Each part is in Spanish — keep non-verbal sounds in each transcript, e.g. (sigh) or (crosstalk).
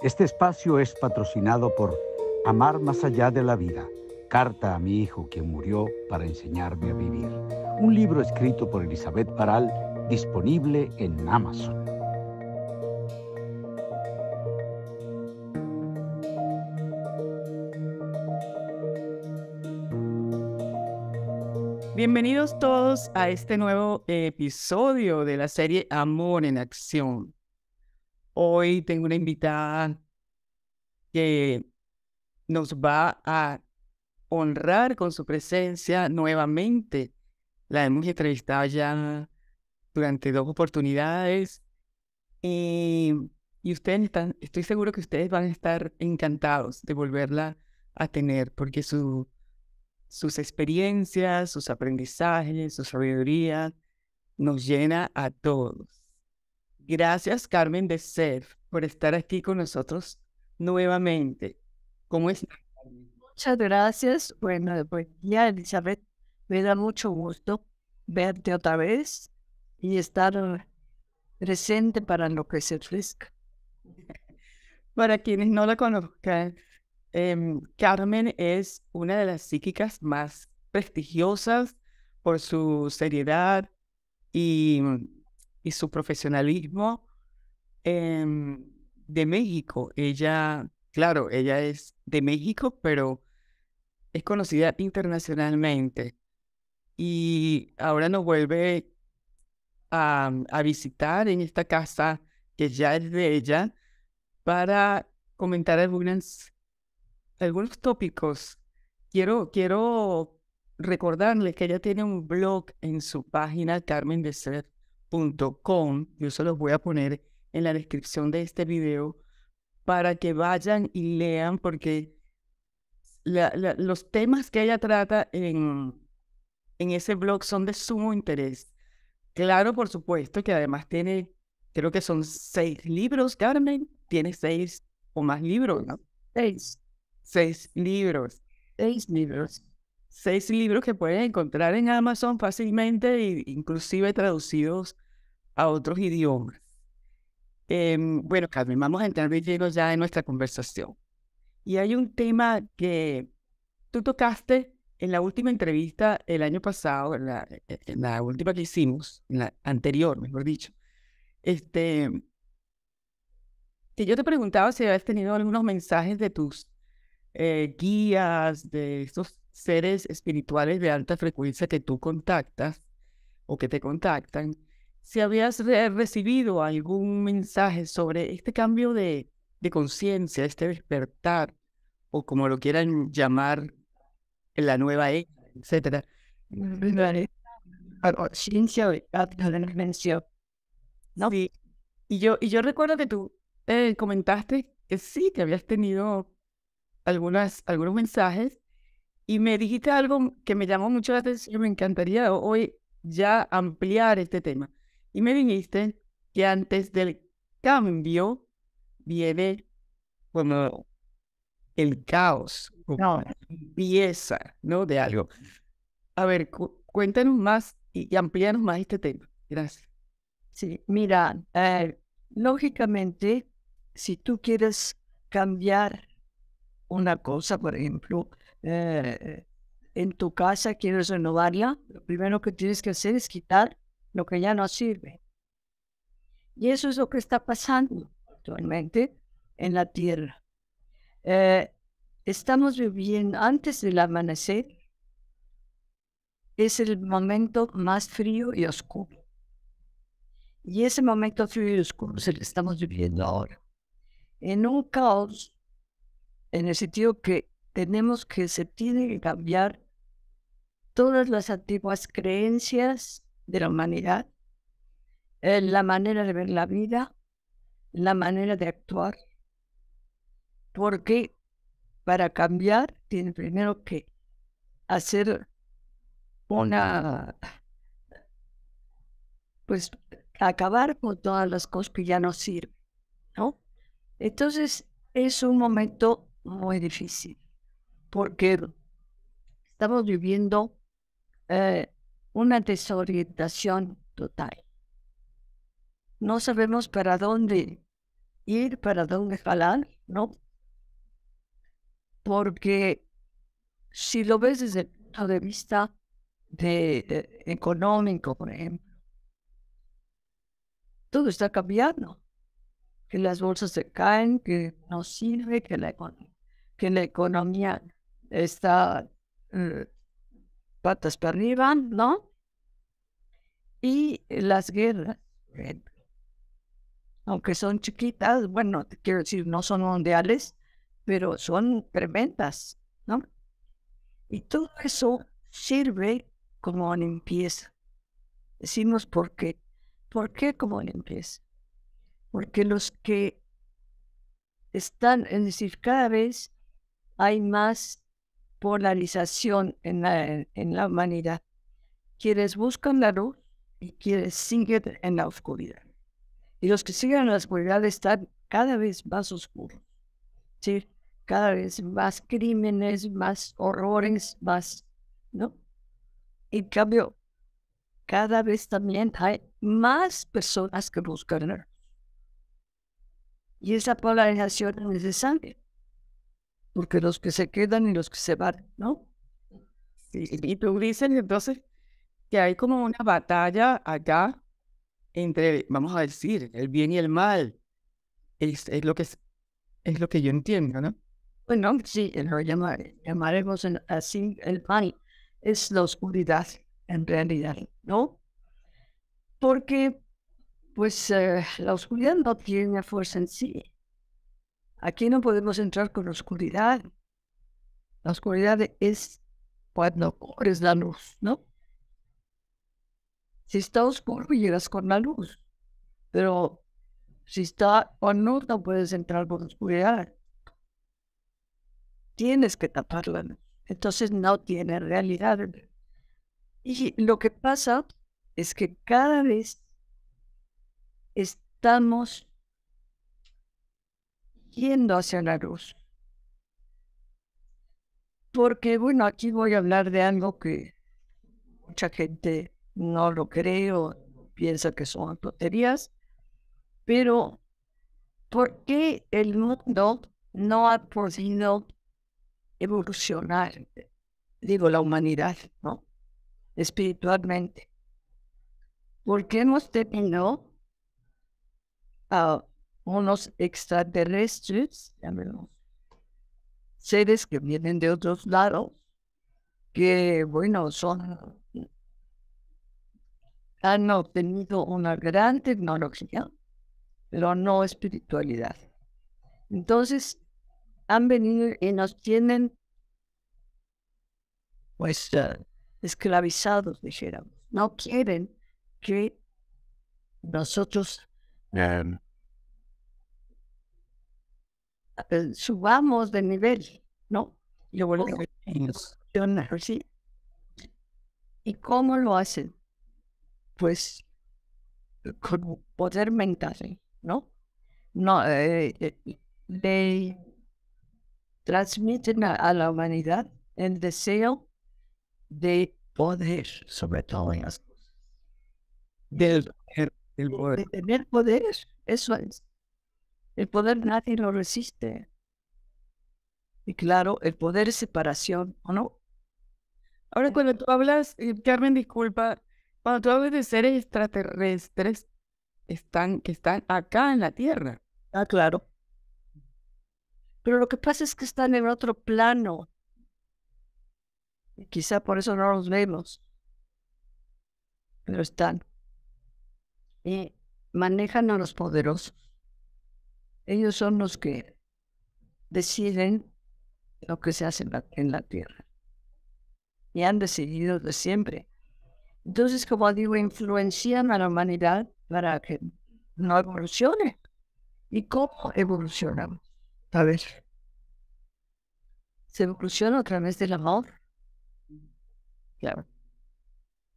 Este espacio es patrocinado por Amar más allá de la vida, Carta a mi hijo que murió para enseñarme a vivir, un libro escrito por Elizabeth Paral, disponible en Amazon. Bienvenidos todos a este nuevo episodio de la serie Amor en Acción. Hoy tengo una invitada que nos va a honrar con su presencia nuevamente. La hemos entrevistado ya durante dos oportunidades y, y ustedes estoy seguro que ustedes van a estar encantados de volverla a tener porque su, sus experiencias, sus aprendizajes, su sabiduría nos llena a todos. Gracias, Carmen de Ser, por estar aquí con nosotros nuevamente. ¿Cómo estás? Muchas gracias. Bueno, pues ya, Elizabeth, me da mucho gusto verte otra vez y estar presente para lo que se ofrezca. (laughs) Para quienes no la conozcan, em, Carmen es una de las psíquicas más prestigiosas por su seriedad y su profesionalismo em, de México. Ella, claro, ella es de México, pero es conocida internacionalmente. Y ahora nos vuelve a, visitar en esta casa que ya es de ella para comentar algunas, algunos tópicos. Quiero, quiero recordarles que ella tiene un blog en su página Carmen de Ser yo se los voy a poner en la descripción de este video para que vayan y lean porque los temas que ella trata en, en ese blog son de sumo interés. Claro, por supuesto, que además tiene, creo que son seis libros, Carmen, tiene seis o más libros, ¿no? Seis. Seis libros. Seis libros seis libros que puedes encontrar en Amazon fácilmente e inclusive traducidos a otros idiomas. Em, bueno, Carmen, vamos a entrar bien ya en nuestra conversación. Y hay un tema que tú tocaste en la última entrevista el año pasado, en la, e, e, la última que hicimos, en la anterior, mejor dicho. Este, que yo te preguntaba si habías tenido algunos mensajes de tus eh, guías, de estos seres espirituales de alta frecuencia que tú contactas o que te contactan, si habías recibido algún mensaje sobre este cambio de, de conciencia, este despertar, o como lo quieran llamar, la nueva era etcétera. ¿No? Sí. Y yo, y yo recuerdo que tú eh, comentaste que sí, que habías tenido algunas, algunos mensajes y me dijiste algo que me llamó mucho la atención, me encantaría hoy ya ampliar este tema. Y me dijiste que antes del cambio viene el caos, la pieza ¿no? De algo. A ver, cuéntanos más y, y, más este tema. Gracias. Sí, mira, eh, lógicamente, si tú quieres cambiar una cosa, por ejemplo, eh, en tu casa quieres renovarla, lo primero que tienes que hacer es quitar lo que ya no sirve. Y eso es lo que está pasando actualmente en la Tierra. Eh, estamos viviendo antes del amanecer, es el momento más frío y oscuro. Y ese momento frío y oscuro se lo estamos viviendo ahora. En un caos, en el sentido que tenemos que, se tiene que cambiar todas las antiguas creencias de la humanidad, eh, la manera de ver la vida, la manera de actuar, porque para cambiar tiene primero que hacer una, pues acabar con todas las cosas que ya no sirven, ¿no? Entonces es un momento muy difícil porque estamos viviendo eh, una desorientación total. No sabemos para dónde ir, para dónde jalar, ¿no? Porque si lo ves desde el punto de vista de, eh, económico, por ejemplo, todo está cambiando. Que las bolsas se caen, que no sirve, que que la economía está eh, patas para arriba, ¿no? Y las guerras, eh, aunque son chiquitas, bueno, quiero decir, no son mundiales, pero son tremendas, ¿no? Y todo eso sirve como limpieza. Decimos por qué. ¿Por qué como limpieza? Porque los que están, es decir, cada vez hay más polarización en la, en la humanidad. Quienes buscan la luz y quienes siguen en la oscuridad. Y los que siguen en la oscuridad están cada vez más oscuros. ¿sí? Cada vez más crímenes, más horrores, más, ¿no? En cambio, cada vez también hay más personas que buscan la luz. Y esa polarización es necesaria porque los que se quedan y los que se van, ¿no? Sí, y tú dices entonces que hay como una batalla acá entre, vamos a decir, el bien y el mal. Es, lo, que, es, lo que yo entiendo, ¿no? Bueno, sí, llamaremos así el mal. Es la oscuridad, en realidad, ¿no? Porque, pues, eh, la oscuridad no tiene fuerza en sí. Aquí no podemos entrar con oscuridad. La oscuridad es cuando corres la luz, ¿no? Si está oscuro, llegas con la luz. Pero si está o no, no puedes entrar con oscuridad. Tienes que taparla. Entonces no tiene realidad. Y lo que pasa es que cada vez estamos yendo hacia la luz. Porque bueno, aquí voy a hablar de algo que mucha gente no lo cree o piensa que son tonterías, pero ¿por qué el mundo no ha podido evolucionar? Digo, la humanidad, ¿no? Espiritualmente. ¿Por qué hemos tenido uh, unos extraterrestres, seres que vienen de otros lados, que bueno, son han obtenido una gran tecnología, pero no espiritualidad. Entonces, han venido y nos tienen, pues, eh, esclavizados, dijéramos. No quieren que nosotros eh, subamos de nivel, ¿no? Yo a pues ¿Y cómo lo hacen? Pues eh, con poder mental, ¿no? No, eh, le transmiten a, la humanidad el deseo de poder, sobre todo en las cosas. Del, De tener poder, eso es. El poder nadie lo resiste. Y claro, el poder es separación, ¿o no? Ahora, cuando tú hablas, eh, Carmen, disculpa, cuando tú hablas de seres extraterrestres están, que están acá en la Tierra. Ah, claro. Pero lo que pasa es que están en otro plano. Y quizá por eso no los vemos. Pero están. Y manejan a los poderosos ellos son los que deciden lo que se hace en la, tierra. Y han decidido de siempre. Entonces, como digo, influencian a la humanidad para que no evolucione. ¿Y cómo evolucionamos? A ver. Se evoluciona a través del amor. Claro.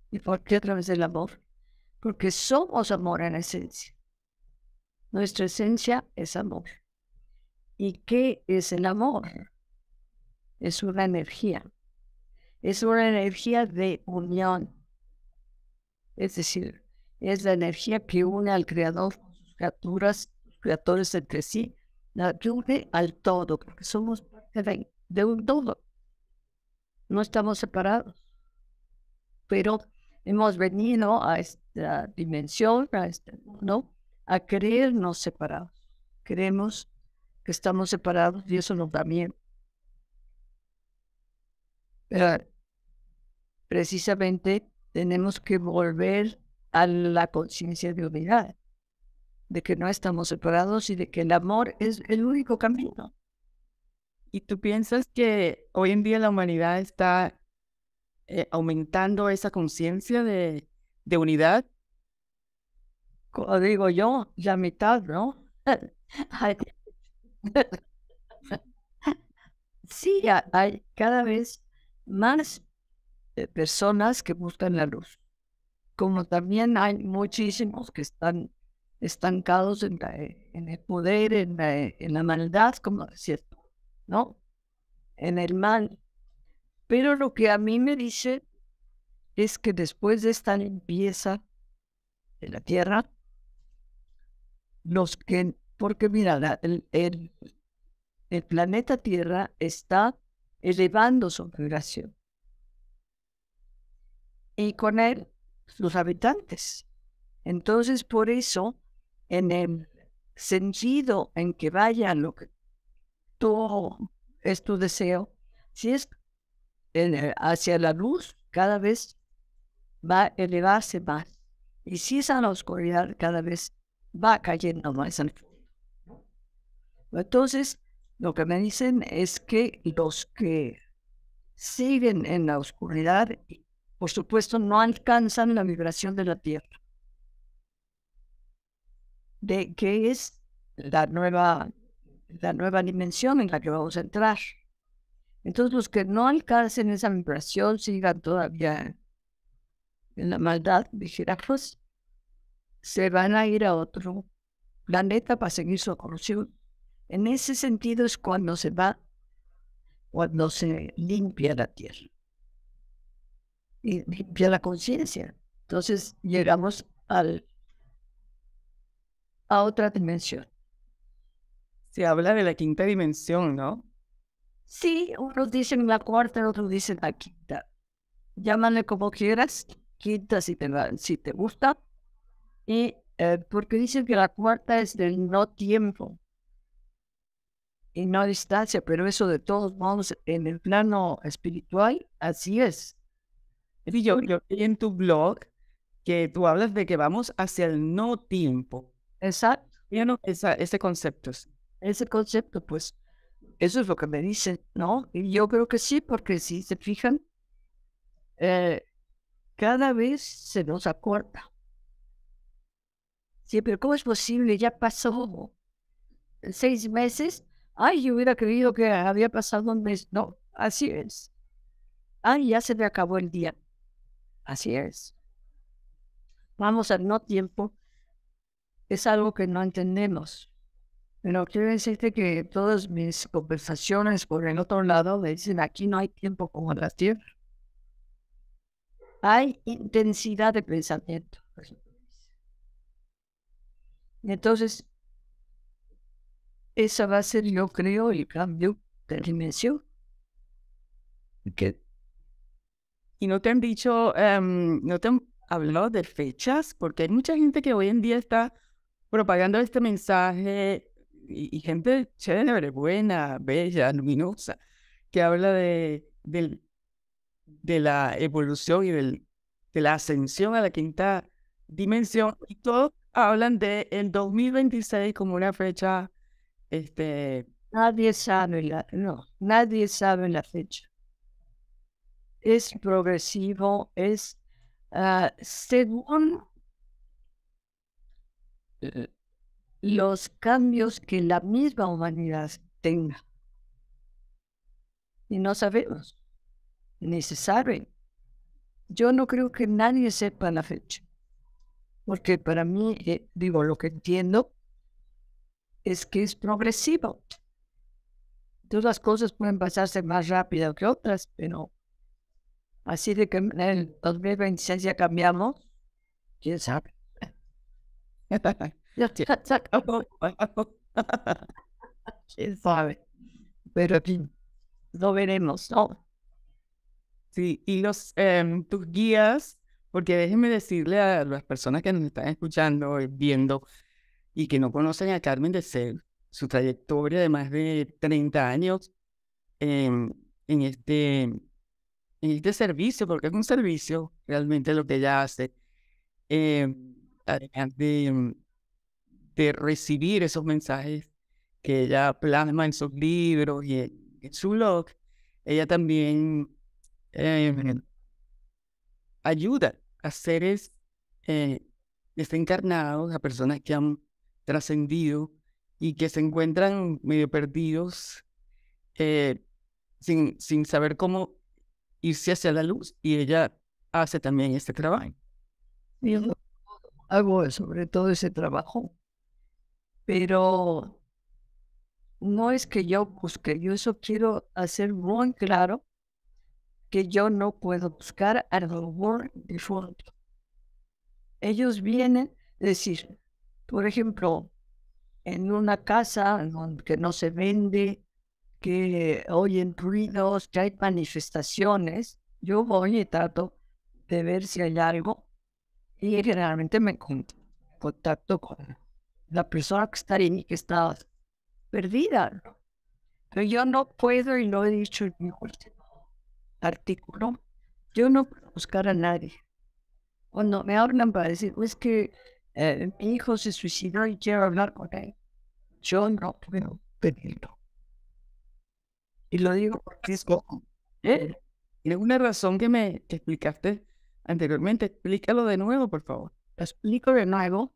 ¿Y por qué a través del amor? Porque somos amor en esencia. Nuestra esencia es amor. ¿Y qué es el amor? Es una energía. Es una energía de unión. Es decir, es la energía que une al creador, sus criaturas, sus creadores entre sí, la une al todo, porque somos parte de, un todo. No estamos separados. Pero hemos venido a esta dimensión, a este mundo, a creernos separados. Creemos que estamos separados y eso nos da miedo. Pero precisamente tenemos que volver a la conciencia de unidad, de que no estamos separados y de que el amor es el único camino. ¿Y tú piensas que hoy en día la humanidad está eh, aumentando esa conciencia de unidad? como digo yo, la mitad, ¿no? (laughs) sí, hay cada vez más eh, personas que buscan la luz, como también hay muchísimos que están estancados en, la, eh, en el poder, en la, eh, en la maldad, como cierto ¿no? En el mal. Pero lo que a mí me dice es que después de esta limpieza de la tierra, los que porque mira, el, planeta Tierra está elevando su vibración. Y con él, sus habitantes. Entonces, por eso, en el sentido en que vaya lo que es tu deseo, si es eh, hacia la luz, cada vez va a elevarse más. Y si es a la oscuridad, cada vez va cayendo más al fondo. Entonces, lo que me dicen es que los que siguen en la oscuridad, por supuesto, no alcanzan la vibración de la Tierra. De qué es la nueva, la nueva dimensión en la que vamos a entrar. Entonces, los que no alcancen esa vibración sigan todavía en la maldad, girafos, se van a ir a otro planeta para seguir su corrupción. En ese sentido es cuando se va, cuando se limpia la tierra y limpia la conciencia. Entonces llegamos al, a otra dimensión. Se habla de la quinta dimensión, ¿no? Sí, unos dicen la cuarta, otros dicen la quinta. Llámale como quieras, quinta si te, si te gusta, y eh, porque dicen que la cuarta es del no tiempo y no distancia, pero eso de todos modos en el plano espiritual, así es. Y yo, yo en tu blog que tú hablas de que vamos hacia el no tiempo. Exacto. ese concepto. Ese concepto, pues, eso es lo que me dicen, ¿no? Y yo creo que sí, porque si se fijan, eh, cada vez se nos acorta pero ¿cómo es posible? Ya pasó seis meses. Ay, yo hubiera creído que había pasado un mes. No, así es. Ay, ya se me acabó el día. Así es. Vamos al no tiempo. Es algo que no entendemos. Pero quiero decirte que todas mis conversaciones por el otro lado me dicen, aquí no hay tiempo como la tierra. Hay intensidad de pensamiento. Entonces, esa va a ser, yo creo, el cambio de dimensión. ¿Qué? Y no te han dicho, em, no te han hablado de fechas, porque hay mucha gente que hoy en día está propagando este mensaje y, y gente chévere, buena, bella, luminosa, que habla de, del, de la evolución y del, de la ascensión a la quinta dimensión y todo hablan de el 2026 como una fecha, este... Nadie sabe la, no, nadie sabe la fecha. Es progresivo, es ah, según los cambios que la misma humanidad tenga. Y no sabemos, ni se sabe. Yo no creo que nadie sepa la fecha porque para mí, eh, digo, lo que entiendo es que es progresivo. Todas las cosas pueden pasarse más rápido que otras, pero así de que en el 2026 ya cambiamos, quién sabe. (laughs) (laughs) quién sabe. Pero en fin, lo veremos, ¿no? Sí, y los, em, tus guías porque déjenme decirle a las personas que nos están escuchando, viendo y que no conocen a Carmen de Ser, su trayectoria de más de 30 años em, en, este, en este servicio, porque es un servicio realmente lo que ella hace, em, Además em, de, recibir esos mensajes que ella plasma en sus libros y en, su blog, ella también ayuda a seres desencarnados, eh, a personas que han trascendido y que se encuentran medio perdidos, eh, sin, sin saber cómo irse hacia la luz, y ella hace también este trabajo. Yo hago sobre todo ese trabajo, pero no es que yo busque, pues, yo eso quiero hacer muy claro que yo no puedo buscar al dolor de Ellos vienen a decir, por ejemplo, en una casa que no se vende, que oyen ruidos, que hay manifestaciones, yo voy y trato de ver si hay algo y generalmente me contacto con la persona que está ahí, que está perdida. Pero yo no puedo y lo he dicho en mi artículo, yo no puedo buscar a nadie. Cuando me hablan para decir, es que eh, mi hijo se suicidó y quiero hablar con él, yo no puedo Y lo digo porque es ¿eh? Y una razón que me explicaste anteriormente, explícalo de nuevo, por favor. Lo explico de nuevo.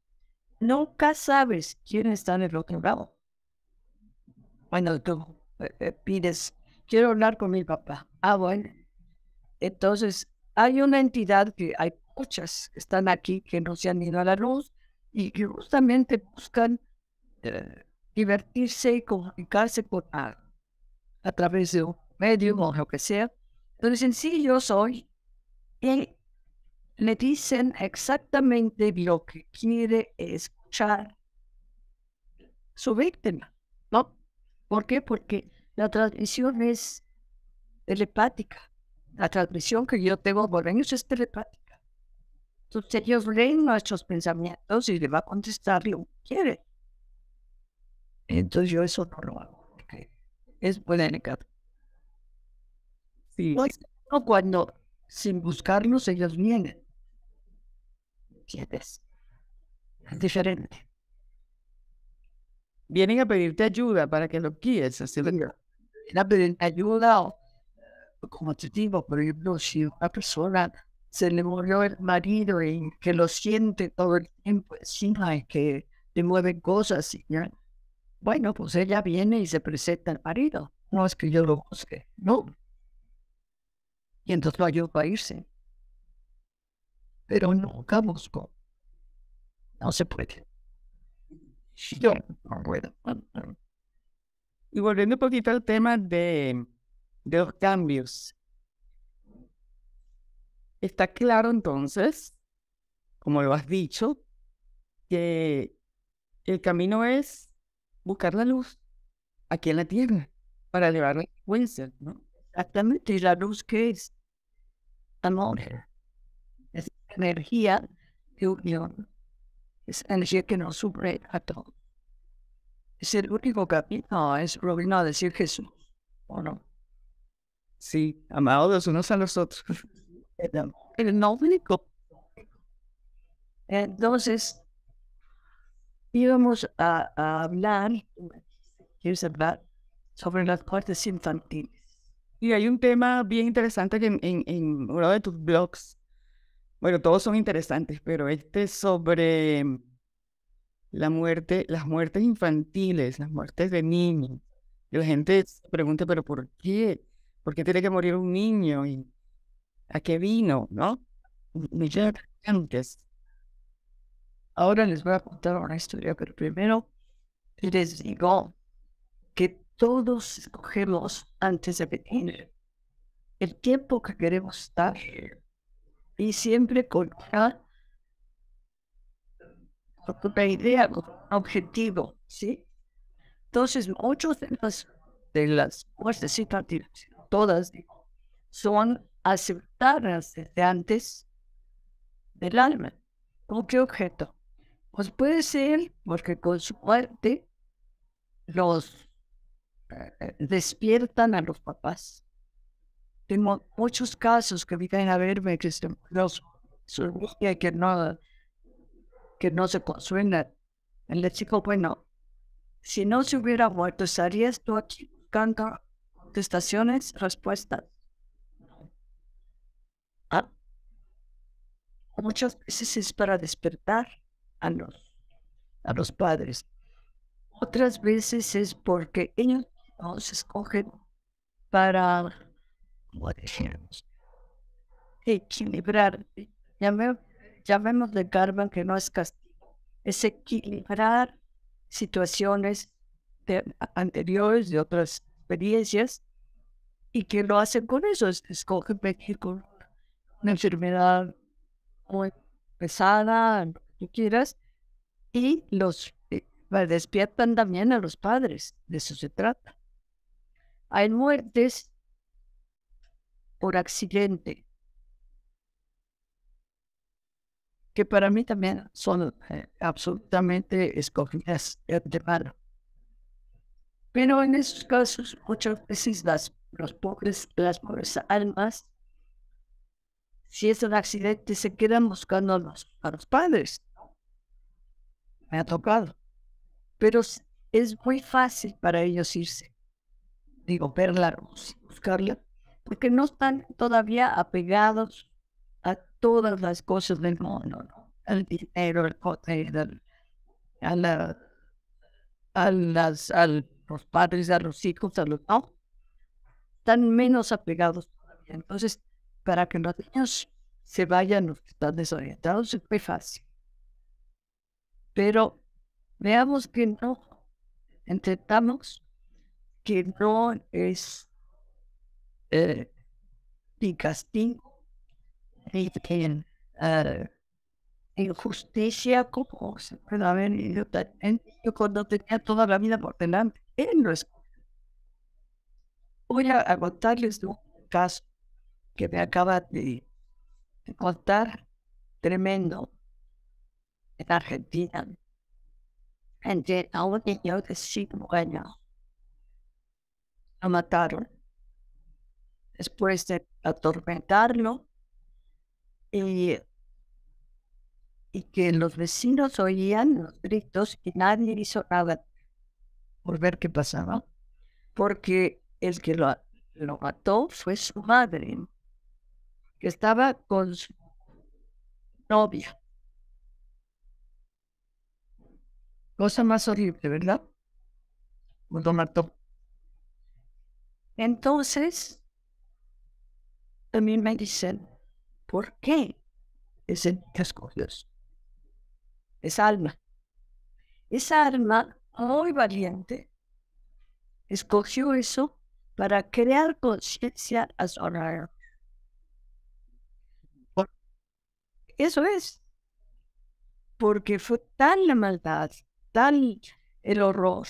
Nunca sabes quién está en el otro lado. Cuando tú eh, eh, pides quiero hablar con mi papá. Ah, bueno. Entonces, hay una entidad que hay muchas que están aquí que no se han ido a la luz y que justamente buscan eh, divertirse y comunicarse con a, través de un medio o lo que sea. Entonces, en sí yo soy y le dicen exactamente lo que quiere escuchar su víctima, ¿no? ¿Por qué? Porque la transmisión es telepática. La transmisión que yo tengo por ellos es telepática. Entonces ellos leen nuestros pensamientos y le va a contestar lo que quiere. Entonces yo eso no lo hago. es buena Sí. cuando sin buscarlos ellos vienen. sientes Es diferente. Vienen a pedirte ayuda para que lo guíes. Así venga la ayuda eh, como te digo, por ejemplo, si una persona se le murió el marido y que lo siente todo el tiempo encima y que le mueven cosas, y, bueno, pues ella viene y se presenta al marido. No es que yo lo busque, no. Y entonces lo ayudo a irse. Pero nunca busco. No se puede. Yo no y volviendo un poquito al tema de, los cambios. Está claro entonces, como lo has dicho, que el camino es buscar la luz aquí en la tierra para elevar la frecuencia, ¿no? Exactamente, y la luz que es amor, es energía de unión, es energía que nos supera a todos el único capítulo es a decir Jesús, ¿o no? Sí, amados los unos a los otros. El único. Entonces, íbamos a, hablar, Sobre las partes infantiles. Y hay un tema bien interesante que en, en uno de tus blogs, bueno, todos son interesantes, pero este sobre la muerte, las muertes infantiles, las muertes de niños. Y la gente se pregunta, pero ¿por qué? ¿Por qué tiene que morir un niño? ¿Y ¿A qué vino? ¿No? Millones antes. Ahora les voy a contar una historia, pero primero les digo que todos escogemos antes de venir el tiempo que queremos estar y siempre con cada una idea, objetivo, ¿sí? Entonces, muchas de las, de las muertes todas, son aceptadas desde antes del alma. ¿Con qué objeto? Pues puede ser porque con su muerte los eh, despiertan a los papás. Tengo muchos casos que vienen a verme que se los, su que no que no se consuena en el dijo, bueno, si no se hubiera muerto, ¿estarías tú aquí canca contestaciones, respuestas? Ah. Muchas veces es para despertar a los, a los padres. Otras veces es porque ellos no se escogen para, Equilibrar de karma, que no es castigo, es equilibrar situaciones anteriores de otras experiencias y que lo hacen con eso, es, escogen venir con una enfermedad muy pesada, lo que quieras, y los eh, despiertan también a los padres, de eso se trata. Hay muertes por accidente, que para mí también son eh, absolutamente escogidas de mano. Pero en esos casos, muchas veces las, los pobres, las pobres almas, si es un accidente, se quedan buscando a los, a los padres. Me ha tocado. Pero es muy fácil para ellos irse. Digo, verla, buscarla, porque no están todavía apegados todas las cosas del mundo, el dinero, el poder, a, la, las, a los padres, a los hijos, a los no, están menos apegados todavía. Entonces, para que los niños se vayan los que están desorientados es muy fácil. Pero veamos que no, intentamos que no es eh, castigo en ah. injusticia como se puede haber cuando tenía toda la vida por delante. Él no es. Voy a, contarles un caso que me acaba de, contar tremendo en Argentina. Entiendo a un niño de lo mataron después de atormentarlo eh, y, que los vecinos oían los gritos y nadie hizo nada por ver qué pasaba, porque el que lo, lo mató fue su madre, que estaba con su novia. Cosa más horrible, ¿verdad? Cuando mató. Entonces, mí me dicen, ¿Por qué? Es en que cosas. Esa alma. Esa alma muy valiente escogió eso para crear conciencia a su alrededor. Eso es. Porque fue tan la maldad, tal el horror,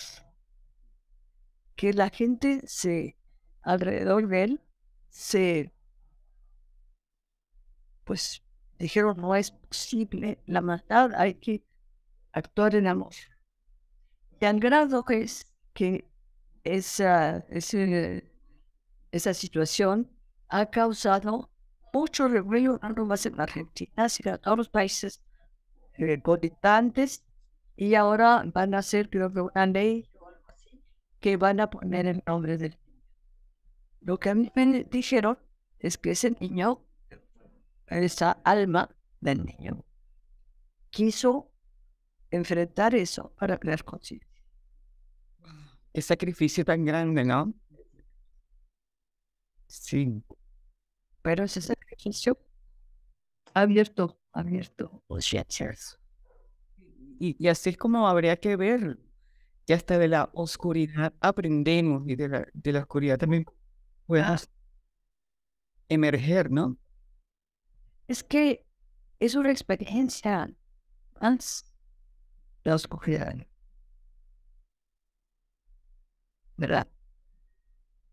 que la gente se, alrededor de él, se pues dijeron, no es posible la maldad, hay que actuar en amor. Tan grado que es que esa, ese esa situación ha causado mucho revuelo, no más en Argentina, sino en todos los países eh, y ahora van a hacer, creo que una ley que van a poner el nombre del Lo que a mí me dijeron es que ese niño esa alma del niño. Quiso enfrentar eso para crear conciencia. Qué sacrificio tan grande, ¿no? Sí. Pero ese sacrificio abierto, abierto. Y, y así es como habría que ver que hasta de la oscuridad aprendemos y de la, de la oscuridad también puedas emerger, ¿no? Es que es una experiencia más la escogida ¿Verdad?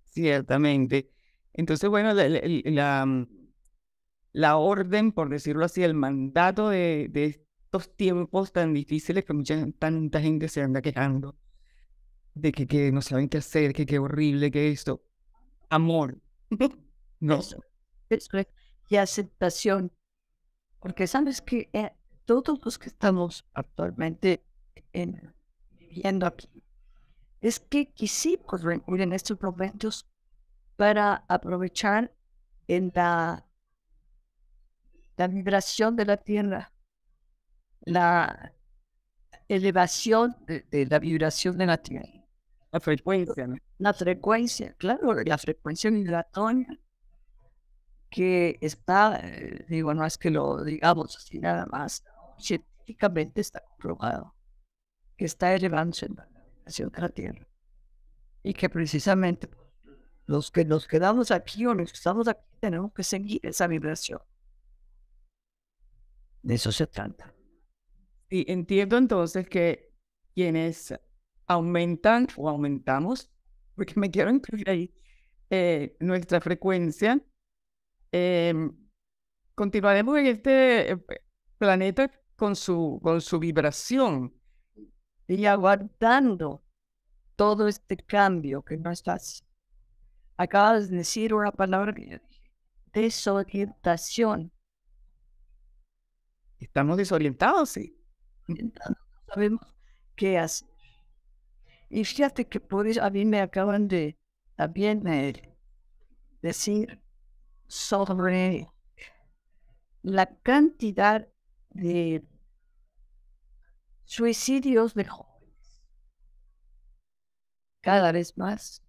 Ciertamente. Entonces, bueno, la, mm, la, orden, por decirlo así, el mandato de, estos tiempos tan difíciles que mucha, tanta gente se anda quejando de que, que no saben qué hacer, que qué horrible, que esto. Amor. (laughs) no. Eso y aceptación. Porque sabes que eh, todos los que estamos actualmente en, viviendo aquí, es que quisimos recurrir en estos momentos para aprovechar en la, la vibración de la Tierra, la elevación de, la vibración de la Tierra. La frecuencia. La frecuencia, claro, la frecuencia vibratoria que está, eh, digo, no es que lo digamos así nada más, científicamente está comprobado que está elevándose en la vibración de la Tierra y que precisamente los que nos quedamos aquí o los que estamos aquí tenemos que seguir esa vibración. De eso se trata. Y entiendo entonces que quienes aumentan o aumentamos, porque me quiero incluir ahí, eh, nuestra frecuencia Em, continuaremos en este eh, eh, planeta con su, con su vibración y aguardando todo este cambio que no estás. Acabas de decir una palabra que desorientación. Estamos desorientados, sí. no sabemos qué hacer. Y fíjate que por eso a mí me acaban de también decir sobre la cantidad de suicidios de jóvenes. Cada vez más.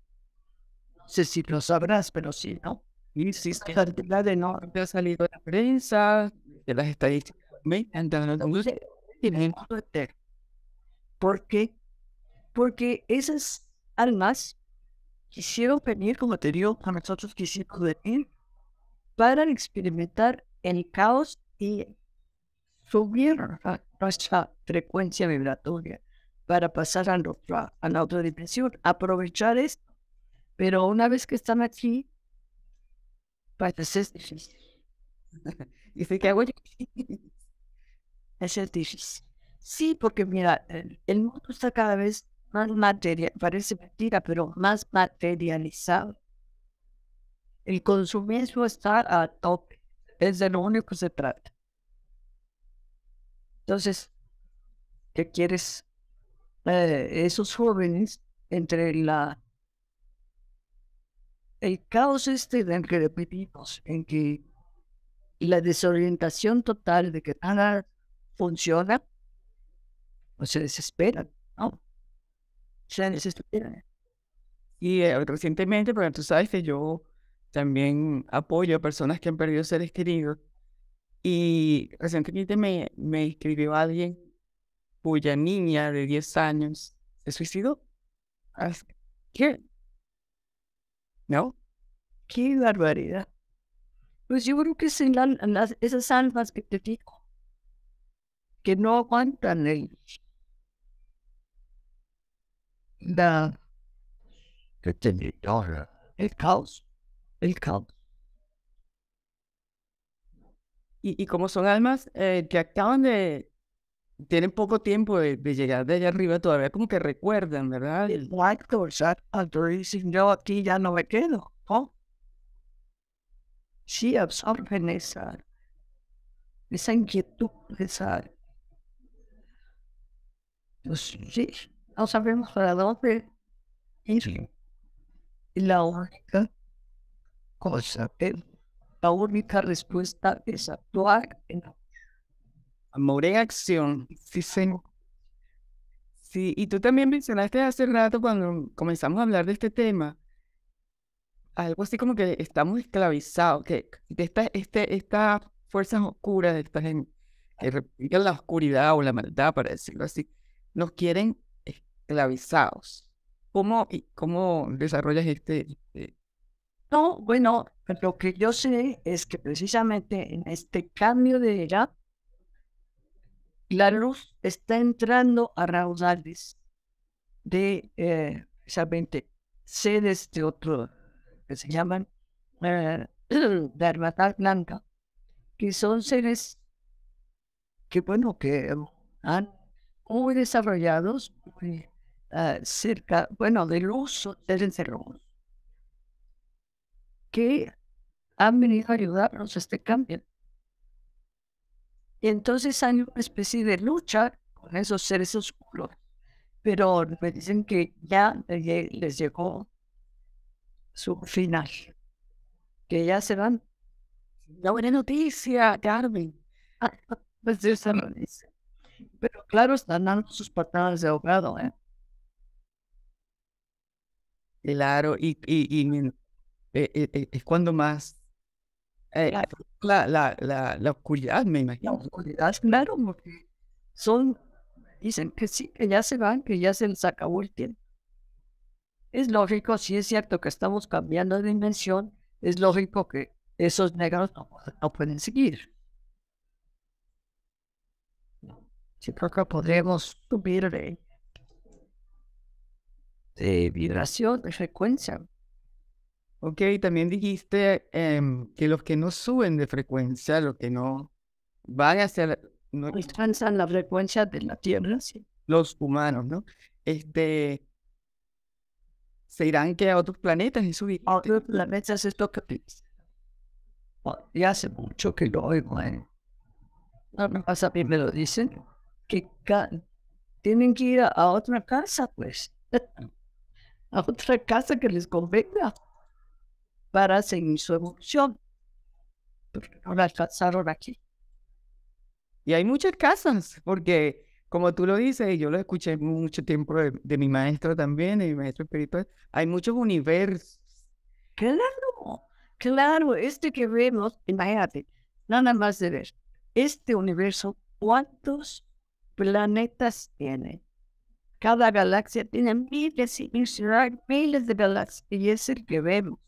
No sé si lo sabrás, pero sí, ¿no? Y si es Ha salido de la prensa, de las estadísticas. ¿Por qué? Porque esas almas quisieron venir, como te a nosotros quisieron venir para experimentar el caos y subir nuestra frecuencia vibratoria para pasar a, nuestra, la otra aprovechar esto. Pero una vez que están aquí, pues es difícil. Dice (laughs) que (laughs) es difícil. Sí, porque mira, el, el mundo está cada vez más material, parece mentira, pero más materializado. El consumismo está a tope. Es de lo único que se trata. Entonces, ¿qué quieres? Eh, esos jóvenes entre la el caos este en que repetimos, en que la desorientación total de que nada funciona, pues se desesperan, ¿no? Se desesperan. Y eh, recientemente, porque tú sabes que yo también apoyo a personas que han perdido seres queridos. Y recientemente me, me escribió alguien cuya niña de 10 años se suicidó. ¿Qué? ¿No? ¡Qué barbaridad! Pues yo creo que son las, esas almas que te digo, que no aguantan el, la, el caos el caos. Y, y, como son almas eh, que acaban de, tienen poco tiempo de, llegar de allá arriba, todavía como que recuerdan, ¿verdad? El white conversar, si yo aquí ya no me quedo, Sí, absorben esa, esa inquietud, esa... Pues, sí, no sabemos para dónde ir. Y la única cosa. La única respuesta es actuar en amor en acción. Sí, señor. Sí, y tú también mencionaste hace rato cuando comenzamos a hablar de este tema, algo así como que estamos esclavizados, que estas este, esta fuerzas oscuras, estas que replican la oscuridad o la maldad, para decirlo así, nos quieren esclavizados. ¿Cómo, cómo desarrollas este, este no, bueno, lo que yo sé es que precisamente en este cambio de edad, la luz está entrando a raudales de eh, precisamente sedes de otro que se llaman eh, (clears throat) de Blanca, que son seres que, bueno, que han muy desarrollados, eh, cerca, bueno, de luz, del ser que han venido a ayudarnos a este cambio. Y entonces hay una especie de lucha con esos seres oscuros, pero me dicen que ya les llegó su final, que ya se van. La buena noticia, Carmen. Ah, ah, pues lo dice. Pero claro, están dando sus patadas de ahogado, ¿eh? Claro, y, y, y eh, eh, eh, es cuando más... la, oscuridad, me imagino. La oscuridad, claro, porque son, dicen que sí, que ya se van, que ya se les acabó el tiempo. Es lógico, si es cierto que estamos cambiando de dimensión, es lógico que esos negros no, pueden seguir. Yo creo que podremos subir de vibración, de frecuencia. Ok, también dijiste em, que los que no suben de frecuencia, los que no van a ser... no- la frecuencia de la Tierra, sí. los humanos, ¿no? Este, se irán que a otros planetas y subir. A la planetas es esto que Ya hace mucho que lo oigo, ¿eh? No me pasa, a mí me lo dicen, que tienen que ir a otra casa, pues. (laughs) a otra casa que les convenga para seguir su evolución. Porque no aquí. Y hay muchas casas, porque como tú lo dices, y yo lo escuché mucho tiempo de, mi maestro también, de mi maestro espiritual, hay muchos universos. Claro, claro, este que vemos, imagínate, nada más de ver, este universo, ¿cuántos planetas tiene? Cada galaxia tiene miles y miles de galaxias, y es el que vemos.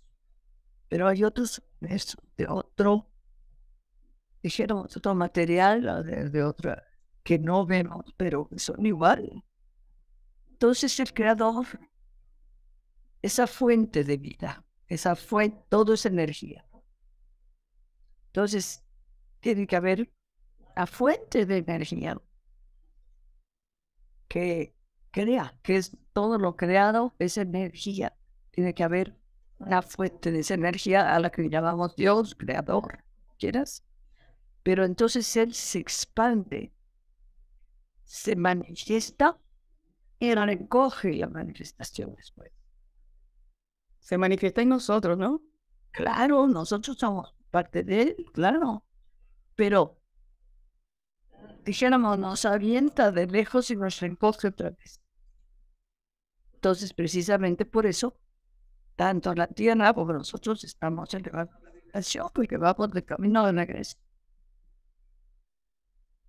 Pero hay otros de otro, dijeron otro material, ah, de, otra, que no vemos, pero son igual Entonces el creador, esa fuente de vida, esa fuente, todo es energía. Entonces, tiene que haber la fuente de energía que crea, que es todo lo creado, es energía. Tiene que haber una fuente de esa energía a la que llamamos Dios, creador, quieras. Pero entonces Él se expande, se manifiesta y recoge la manifestación después. Se manifiesta en nosotros, ¿no? Claro, nosotros somos parte de Él, claro. Pero, dijéramos, nos avienta de lejos y nos recoge otra vez. Entonces, precisamente por eso, tanto la tierra porque nosotros estamos elevando la vibración porque vamos el camino de iglesia.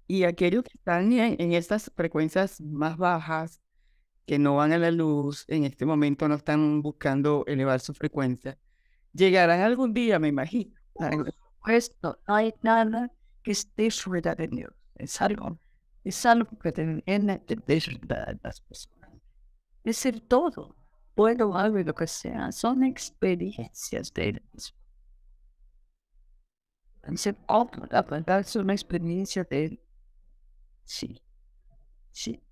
Y aquellos que están en, estas frecuencias más bajas, que no van a la luz, en este momento no están buscando elevar su frecuencia, llegarán algún día, me imagino. Por supuesto, no hay nada que esté fuera de Dios. Es algo, es algo que tienen en las personas. Es el todo puedo algo, lo que sea, son experiencias de él Entonces, oh, la verdad es una experiencia de él. Sí, sí.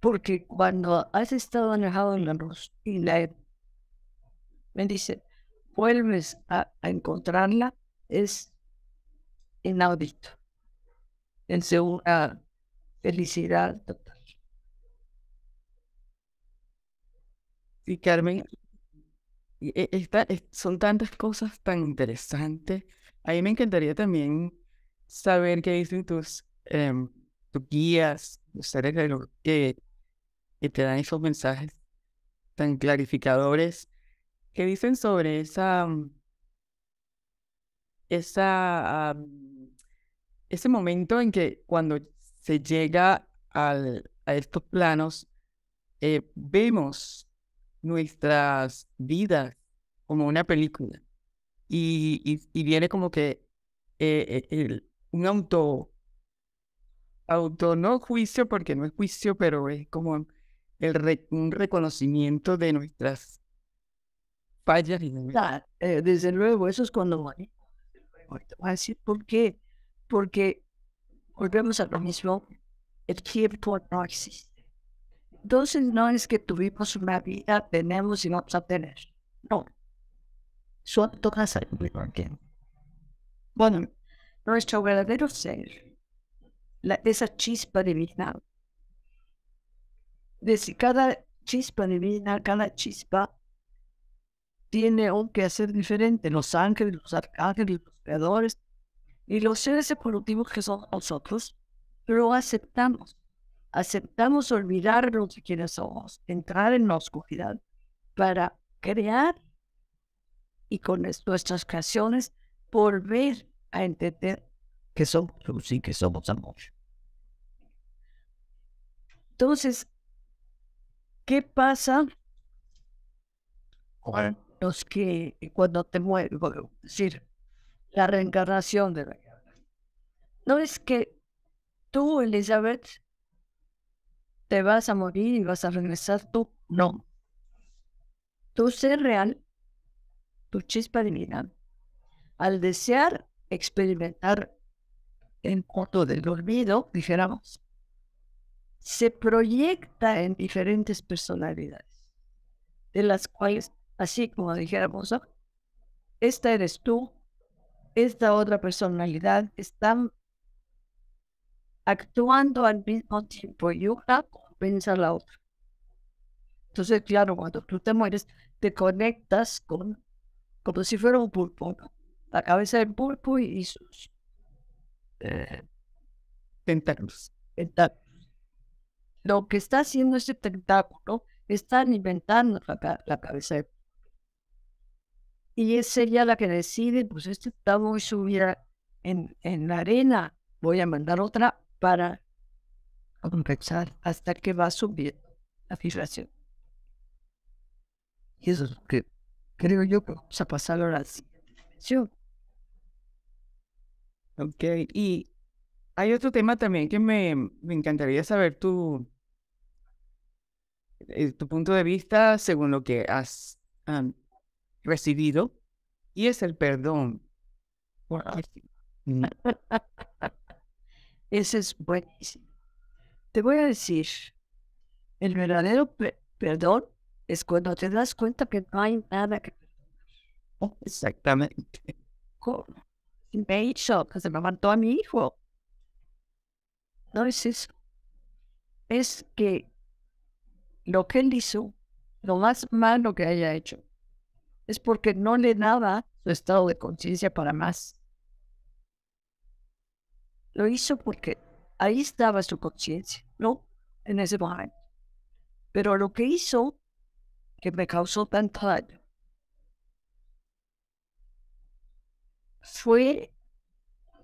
Porque cuando has estado alejado en la luz y la me dice, vuelves a, encontrarla, es inaudito. en una felicidad total. Sí, Carmen, e, esta, son tantas cosas tan interesantes. A mí me encantaría también saber qué dicen tus, em, tus guías, los que, te dan esos mensajes tan clarificadores. que dicen sobre esa, mm, esa, ese momento en que cuando se llega al, a estos planos, eh, vemos nuestras vidas como una película. Y, y, viene como que eh, eh, el, un auto, auto, no juicio, porque no es juicio, pero es como el un reconocimiento de nuestras fallas. Y eh, desde luego, eso es cuando... a decir ¿por qué? Porque volvemos a lo mismo, el tiempo no existe. Entonces no es que tuvimos una vida, tenemos y vamos a tener. No. Son todas Bueno, nuestro verdadero ser, la, esa chispa divina, desde cada chispa divina, cada chispa tiene un hacer diferente. Los ángeles, los arcángeles, los creadores y los seres evolutivos que son nosotros, lo aceptamos aceptamos olvidarnos de quienes somos, entrar en la oscuridad para crear y con nuestras creaciones volver a entender que somos sí, que somos amor. Entonces, ¿qué pasa los que cuando te mueres, decir, la reencarnación de la No es que tú, Elizabeth, te vas a morir y vas a regresar tú. No. Tu ser real, tu chispa divina, al desear experimentar en cuanto del olvido, dijéramos, se proyecta en diferentes personalidades, de las cuales, así como dijéramos, esta eres tú, esta otra personalidad, están actuando al mismo tiempo y una compensa la otra. Entonces, claro, cuando tú te mueres, te conectas con, como si fuera un pulpo, la cabeza del pulpo y, sus eh, tentáculos. Lo que está haciendo este tentáculo está alimentando la, cabeza del pulpo. Y es ella la que decide, pues este está muy subida en la arena, voy a mandar otra para compensar hasta que va a subir la filtración. Y eso es lo que creo yo que vamos a Ok, y hay otro tema también que me, encantaría saber tu, eh, tu punto de vista según lo que has recibido, y es el perdón. Ah. (laughs) Ese es buenísimo. Te voy a decir, el verdadero perdón es cuando te das cuenta que no hay nada que Exactamente. Me hizo, se me mató a mi hijo. No es eso. Es que lo que él hizo, lo más malo que haya hecho, es porque no le daba su estado de conciencia para más. Lo hizo porque ahí estaba su conciencia, ¿no? En ese momento. Pero lo que hizo, que me causó tanto daño, fue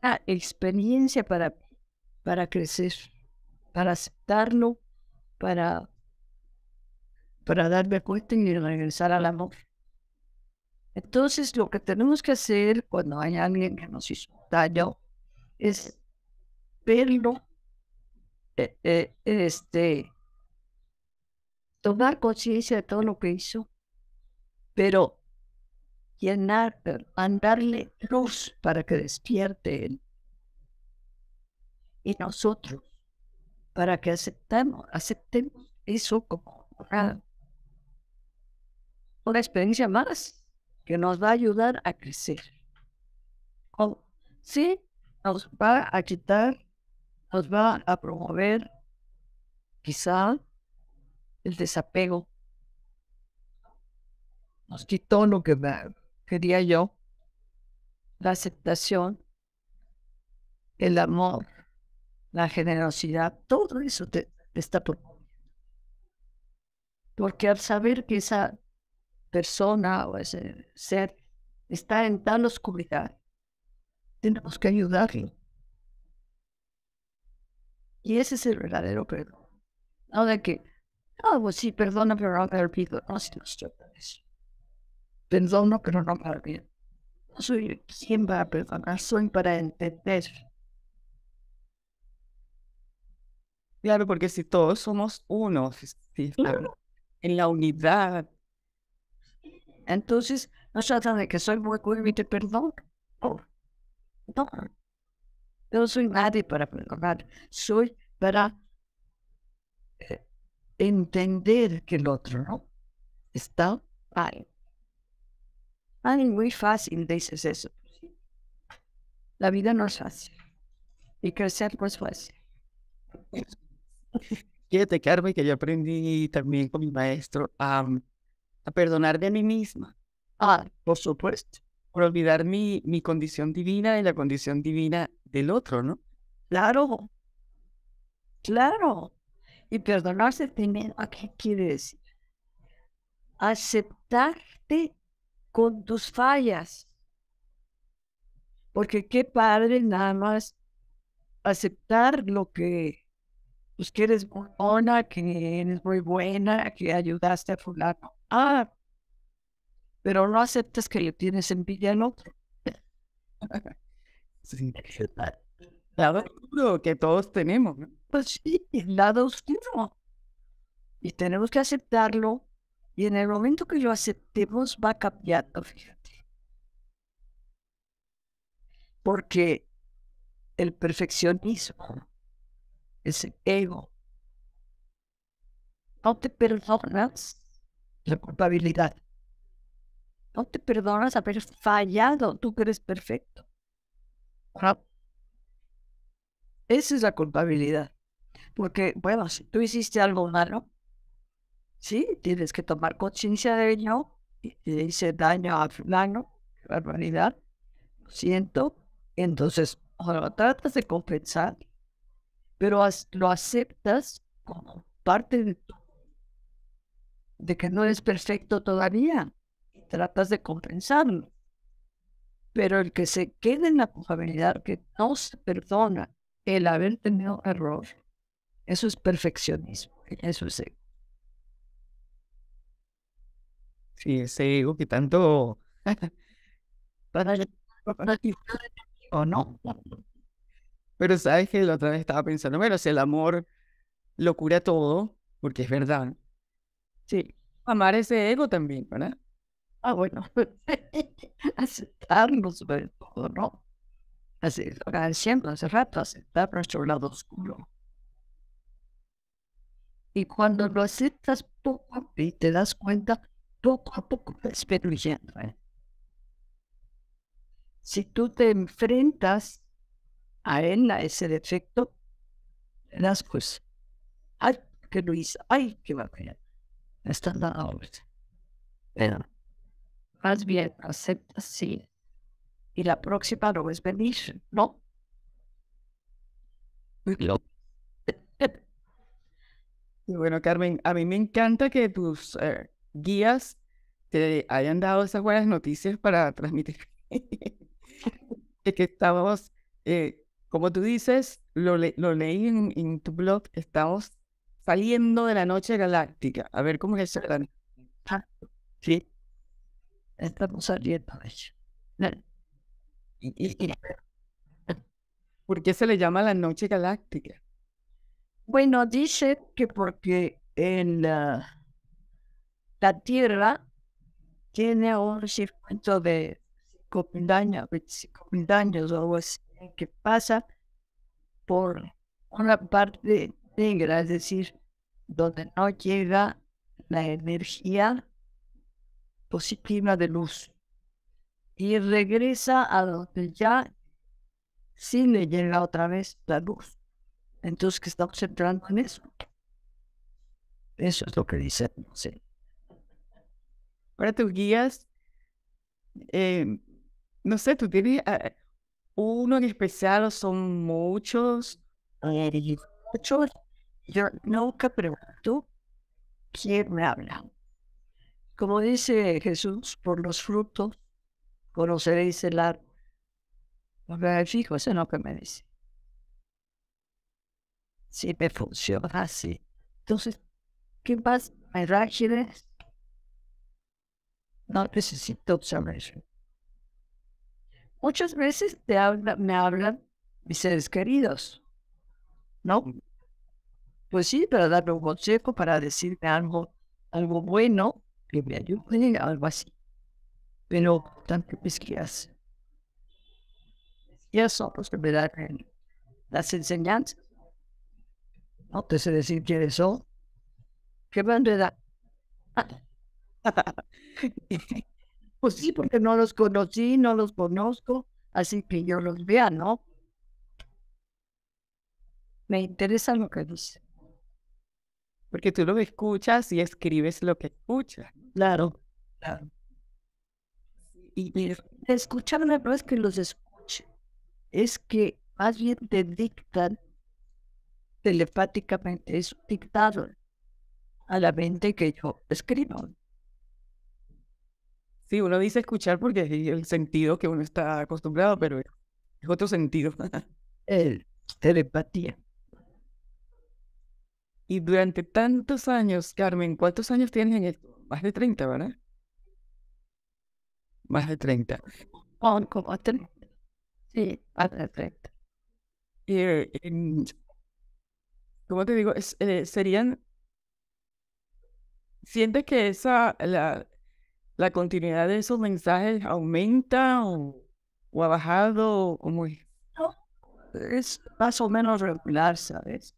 una experiencia para, para crecer, para aceptarlo, para, para darme cuenta y regresar al amor. Entonces, lo que tenemos que hacer cuando hay alguien que nos hizo daño es verlo, e, e, este, tomar conciencia de todo lo que hizo, pero llenar, eh, mandarle luz para que despierte él. Y nosotros, para que aceptemos, aceptemos eso como una, experiencia más que nos va a ayudar a crecer. Oh, sí, nos va a quitar nos va a promover quizá el desapego. Nos quitó lo que quería yo, la aceptación, el amor, la generosidad, todo eso te, está promoviendo. Porque al saber que esa persona o ese ser está en tal oscuridad, tenemos que ayudarlo y ese es el verdadero perdón. No de que, ah, oh, pues sí, perdona, pero no te No, si no estoy Perdona, pero no para bien. No soy quien va a perdonar, soy para entender. Claro, porque si todos somos uno, si en la unidad. Entonces, no trata de que soy muy bueno y te Oh. No, no soy nadie para perdonar, soy para eh, entender que el otro ¿no? está ahí, es muy fácil dices eso. La vida no es fácil. Y crecer no es fácil. Quédate, Carmen, que yo aprendí también con mi maestro a, a perdonar de mí misma. Ah, por supuesto por olvidar mi, mi condición divina y la condición divina del otro, ¿no? Claro, claro. Y perdonarse también, ¿a qué quiere decir? Aceptarte con tus fallas. Porque qué padre nada más aceptar lo que, pues que eres buena, que eres muy buena, que ayudaste a fulano. Ah, pero no aceptes que le tienes envidia al otro. (laughs) lado oscuro que todos tenemos, Pues sí, el lado oscuro. Y tenemos que aceptarlo. Y en el momento que lo aceptemos, va cambiando, fíjate. Porque el perfeccionismo, ese ego, no te perdonas la culpabilidad. No te perdonas haber fallado, tú que eres perfecto. Esa es la culpabilidad. Porque, bueno, si tú hiciste algo malo, sí, tienes que tomar conciencia de ello. Y te hice daño a fulano, barbaridad, lo siento. Entonces, ahora tratas de compensar, pero lo aceptas como parte de de que no eres perfecto todavía tratas de compensarlo. Pero el que se quede en la culpabilidad, que no se perdona el haber tenido error, eso es perfeccionismo, eso es ego. Sí, ese ego que tanto... (laughs) o no. Pero sabes que la otra vez estaba pensando, bueno, si el amor lo cura todo, porque es verdad. Sí. Amar ese ego también, ¿verdad? ah, bueno, (laughs) aceptarnos sobre todo, ¿no? Así, agradeciendo hace rato, aceptar nuestro lado oscuro. Y cuando lo aceptas poco a poco, te das cuenta, poco a poco vas ¿eh? Si tú te enfrentas a él, a ese defecto, te das pues, ay, que lo hice, ay, que va a caer. Está dando más bien acepta sí y la próxima no es venir, ¿no? (laughs) bueno, Carmen, a mí me encanta que tus eh, guías te hayan dado esas buenas noticias para transmitir. (laughs) Es que estábamos, eh, como tú dices, lo, leí en, tu blog, estamos saliendo de la noche galáctica. A ver cómo es (laughs) Sí estamos saliendo de ¿Por qué se le llama la noche galáctica? Bueno, dice que porque en la Tierra tiene un circuito de 5.000 años, o algo así, que pasa por una parte negra, es decir, donde no llega la energía positiva de luz y regresa a donde ya sin le llega otra vez la luz. Entonces, que estamos entrando en eso. Eso es lo que dice. sé Para tus guías, eh, no sé, tú tienes eh, uno en especial o son muchos. Eh, muchos. Yo nunca pregunto quién me habla como dice Jesús, por los frutos conoceréis el árbol. Porque me fijo es lo que me dice. Sí, me funciona así. Entonces, ¿qué pasa? me No necesito observación. Muchas veces te habla, me hablan mis seres queridos, ¿no? Pues sí, para darme un consejo, para decirme algo, algo bueno, que me ayude, algo así. Pero tanto pesquisas. Y eso, pues, que me dan las enseñanzas. No te sé decir quiénes son. ¿Qué van de edad. (laughs) pues sí, porque no los conocí, no los conozco, así que yo los vea, ¿no? Me interesa lo que dice. Porque tú lo escuchas y escribes lo que escuchas. Claro, claro. Y, escuchar no es que los escuche, es que más bien te dictan telepáticamente, es dictado a la mente que yo escribo. Sí, uno dice escuchar porque es el sentido que uno está acostumbrado, pero es otro sentido. el, telepatía. Y durante tantos años, Carmen, ¿cuántos años tienes en esto? Más de 30, ¿verdad? Más de 30. Como 30. Sí, más de 30. Eh, ¿Cómo te digo? Eh, serían. ¿Sientes que esa, la, la, continuidad de esos mensajes aumenta o, ha bajado? No, es más o menos regular, ¿sabes?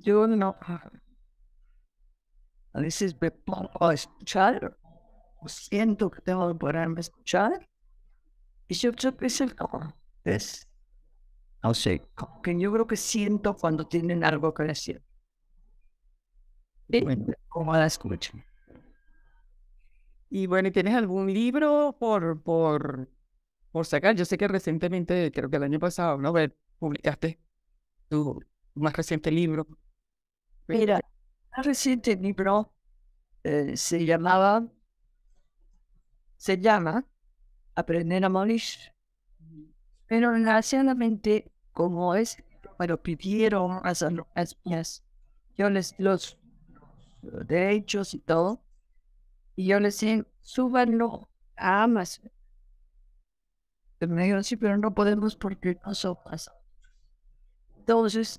yo no. A veces me pongo a escuchar, siento que tengo que ponerme a escuchar, y yo que es es, no sé, yo creo que siento cuando tienen algo que decir. Sí. la escuchan. Y bueno, ¿tienes algún libro por, por, por sacar? Yo sé que recientemente, creo que el año pasado, ¿no? Publicaste tu más reciente libro. Mira, el reciente libro eh, se llamaba, se llama Aprender a morir. Pero desgraciadamente, como es, bueno, pidieron a las yo les los, derechos y todo, y yo les dije, súbanlo a Amazon. me dijeron, sí, pero no podemos porque no son Entonces,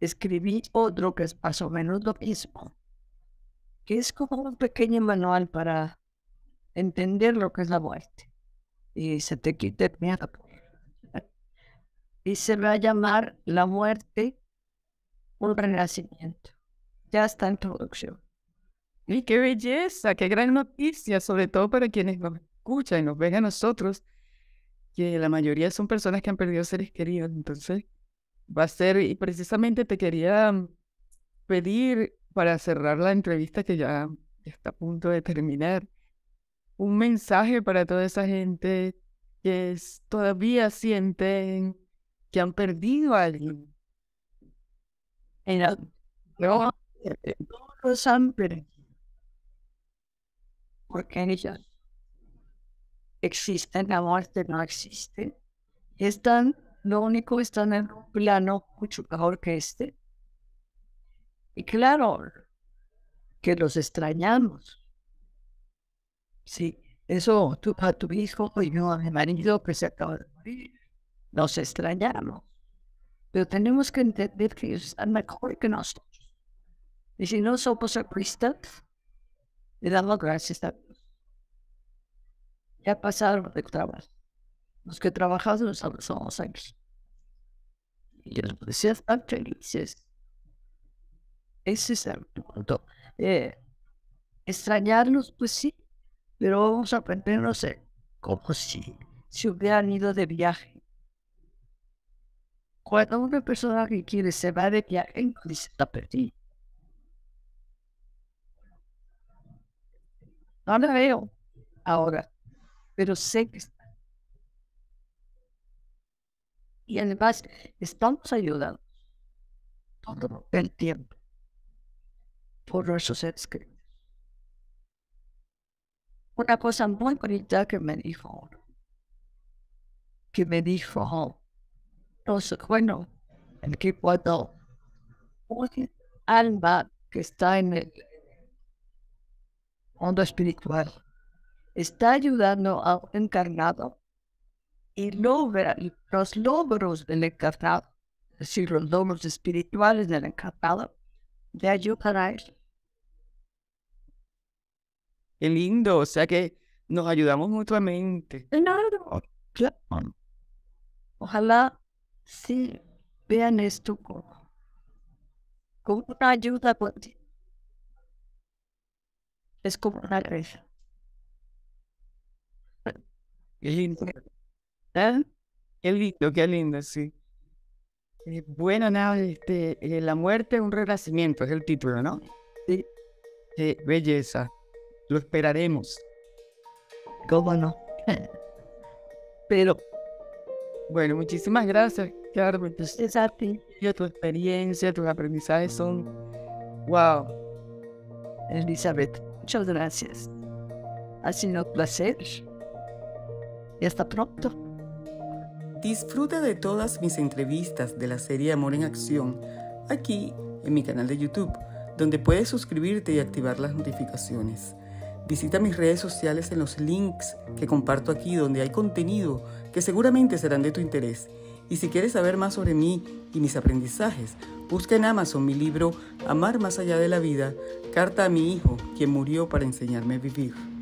escribí otro que es más o menos lo mismo, que es como un pequeño manual para entender lo que es la muerte y se te quita el miedo. y se va a llamar La muerte, un renacimiento. Ya está en producción. Y qué belleza, qué gran noticia, sobre todo para quienes nos escuchan y nos ven a nosotros, que la mayoría son personas que han perdido seres queridos. Entonces, va a ser, y precisamente te quería mm, pedir para cerrar la entrevista que ya, está a punto de terminar, un mensaje para toda esa gente que es, todavía sienten que han perdido a alguien. no, no han perdido. Porque ellos existen, la muerte no existe. Están lo único está en un plano mucho mejor que este. Y claro, que los extrañamos. Sí, eso tú, a tu hijo y yo a mi marido que se acaba de morir, nos extrañamos. Pero tenemos que entender que ellos están mejor que nosotros. Y si no somos egoístas, le damos gracias a Dios. Ya pasaron de trabajo los que trabajamos los aquí. Y les decía, tan ah, felices. Ese es el punto. Eh, extrañarlos, pues sí, pero vamos a aprender, no sé, como si, si hubieran ido de viaje. Cuando una persona que quiere se va de viaje, dice, está perdida. No la veo ahora, pero sé que está y además estamos ayudando todo el tiempo por nuestros seres queridos. Una cosa muy bonita que me dijo, que me dijo, entonces bueno, en que cuando un alma que está en el mundo espiritual está ayudando al encarnado, y logra los logros del encantado, es decir, los logros espirituales del encantado, de ayuda a él. Qué lindo, o sea que nos ayudamos mutuamente. Claro, Ojalá sí vean esto como, una ayuda ti. Es como una reza. Qué lindo. ¿Eh? Qué lindo, qué lindo, sí. Eh, bueno, nada, este, eh, La muerte es un renacimiento, es el título, ¿no? Sí. Qué belleza. Lo esperaremos. ¿Cómo no? (laughs) Pero, bueno, muchísimas gracias, Carmen. Y tu experiencia, tus aprendizajes son. ¡Wow! Elizabeth, muchas gracias. Ha sido un placer. Y hasta pronto. Disfruta de todas mis entrevistas de la serie Amor en Acción aquí en mi canal de YouTube, donde puedes suscribirte y activar las notificaciones. Visita mis redes sociales en los links que comparto aquí donde hay contenido que seguramente serán de tu interés. Y si quieres saber más sobre mí y mis aprendizajes, busca en Amazon mi libro Amar más allá de la vida, carta a mi hijo, quien murió para enseñarme a vivir.